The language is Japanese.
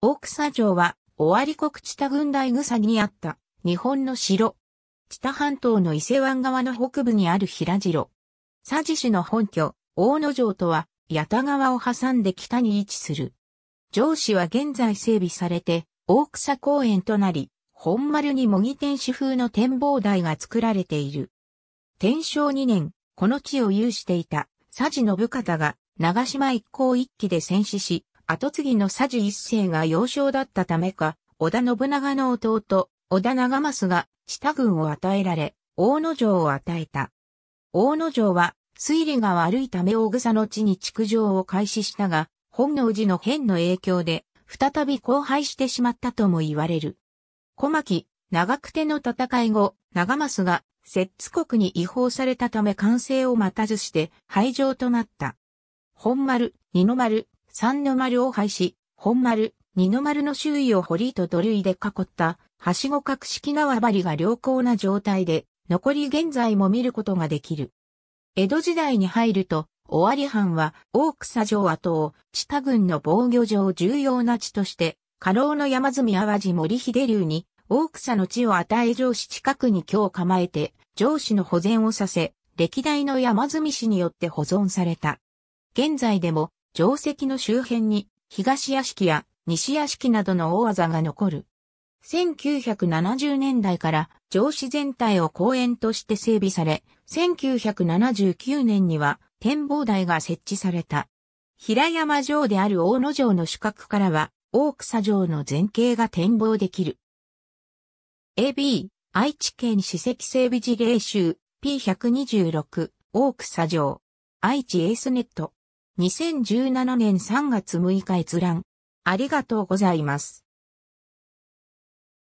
大草城は、尾張国知多郡大草にあった、日本の城。知多半島の伊勢湾側の北部にある平城。佐治市の本拠、大野城とは、八田川を挟んで北に位置する。城市は現在整備されて、大草公園となり、本丸に模擬天守風の展望台が作られている。天正2年、この地を有していた佐治信方が、長島一行一揆で戦死し、後継ぎの佐治一世が幼少だったためか、織田信長の弟、織田長政が下軍を与えられ、大野城を与えた。大野城は、推理が悪いため大草の地に築城を開始したが、本能寺の変の影響で、再び荒廃してしまったとも言われる。小牧、長久手の戦い後、長政が、摂津国に違法されたため完成を待たずして、廃城となった。本丸、二の丸、三の丸を廃し、本丸、二の丸の周囲を堀と土塁で囲った、はしご格式縄張りが良好な状態で、残り現在も見ることができる。江戸時代に入ると、尾張藩は大草城跡を地下軍の防御上重要な地として、家老の山積淡路森秀流に大草の地を与え上司近くに京を構えて、上司の保全をさせ、歴代の山積氏によって保存された。現在でも定石の周辺に東屋敷や西屋敷などの大技が残る。1970年代から城市全体を公園として整備され、1979年には展望台が設置された。平山城である大野城の主角からは、大草城の前景が展望できる。AB、愛知県史跡整備事例集 P126、大草城。愛知エースネット。2017年3月6日閲覧。ありがとうございます。